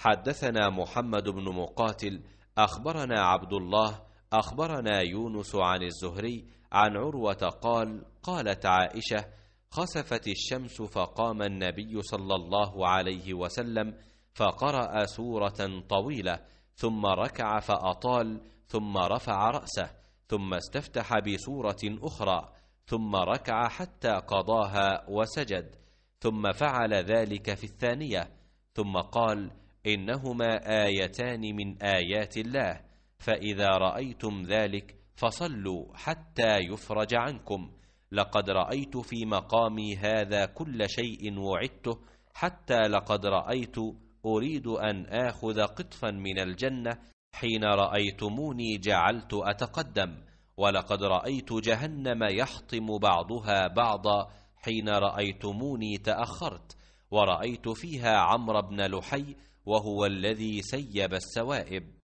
حدثنا محمد بن مقاتل اخبرنا عبد الله اخبرنا يونس عن الزهري عن عروه قال قالت عائشه خسفت الشمس فقام النبي صلى الله عليه وسلم فقرا سوره طويله ثم ركع فاطال ثم رفع راسه ثم استفتح بسوره اخرى ثم ركع حتى قضاها وسجد ثم فعل ذلك في الثانيه ثم قال إنهما آيتان من آيات الله فإذا رأيتم ذلك فصلوا حتى يفرج عنكم لقد رأيت في مقامي هذا كل شيء وعدته حتى لقد رأيت أريد أن آخذ قطفا من الجنة حين رأيتموني جعلت أتقدم ولقد رأيت جهنم يحطم بعضها بعضا حين رأيتموني تأخرت ورأيت فيها عمرو بن لحي وهو الذي سيب السوائب